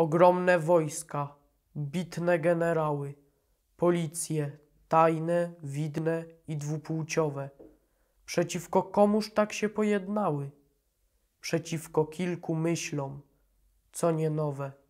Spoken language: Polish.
Ogromne wojska, bitne generały, policje, tajne, widne i dwupłciowe. Przeciwko komuż tak się pojednały? Przeciwko kilku myślom, co nie nowe.